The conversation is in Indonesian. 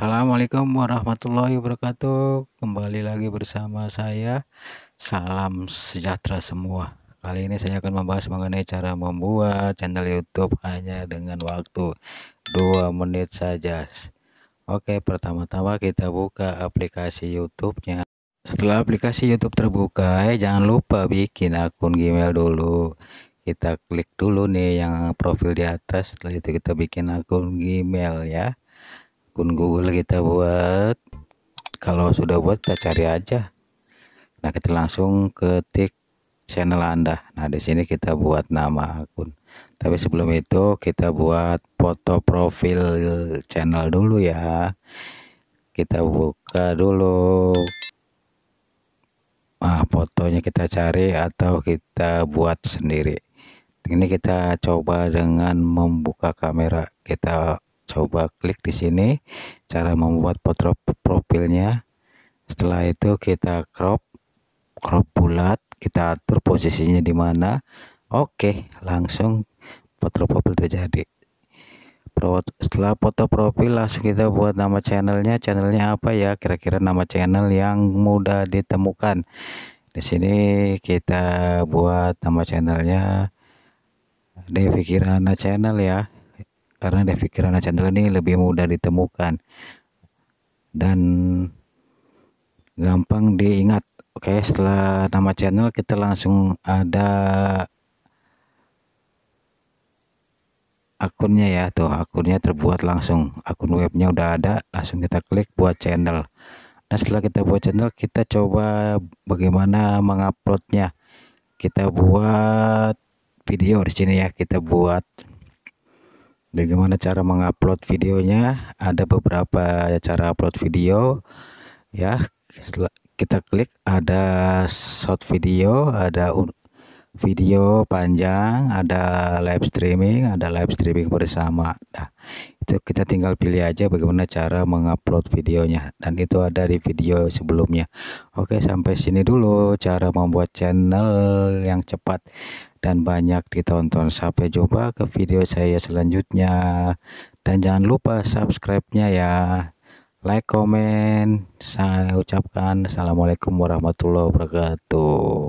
Assalamualaikum warahmatullahi wabarakatuh. Kembali lagi bersama saya. Salam sejahtera semua. Kali ini saya akan membahas mengenai cara membuat channel YouTube hanya dengan waktu 2 menit saja. Oke, pertama-tama kita buka aplikasi YouTube-nya. Setelah aplikasi YouTube terbuka, eh, jangan lupa bikin akun Gmail dulu kita klik dulu nih yang profil di atas setelah itu kita bikin akun Gmail ya akun Google kita buat kalau sudah buat kita cari aja nah kita langsung ketik channel Anda nah di sini kita buat nama akun tapi sebelum itu kita buat foto profil channel dulu ya kita buka dulu ah fotonya kita cari atau kita buat sendiri ini kita coba dengan membuka kamera kita coba klik di sini cara membuat foto profilnya setelah itu kita crop crop bulat kita atur posisinya di mana oke langsung foto profil terjadi setelah foto profil langsung kita buat nama channelnya channelnya apa ya kira-kira nama channel yang mudah ditemukan di sini kita buat nama channelnya Devi Kirana channel ya karena David Kirana Channel ini lebih mudah ditemukan dan gampang diingat oke setelah nama channel kita langsung ada akunnya ya tuh akunnya terbuat langsung akun webnya udah ada langsung kita klik buat channel nah setelah kita buat channel kita coba bagaimana menguploadnya kita buat video di sini ya kita buat bagaimana cara mengupload videonya ada beberapa cara upload video ya kita klik ada short video ada video panjang ada live streaming ada live streaming bersama nah itu kita tinggal pilih aja bagaimana cara mengupload videonya dan itu ada di video sebelumnya oke sampai sini dulu cara membuat channel yang cepat dan banyak ditonton sampai jumpa ke video saya selanjutnya dan jangan lupa subscribe-nya ya like comment saya ucapkan assalamualaikum warahmatullahi wabarakatuh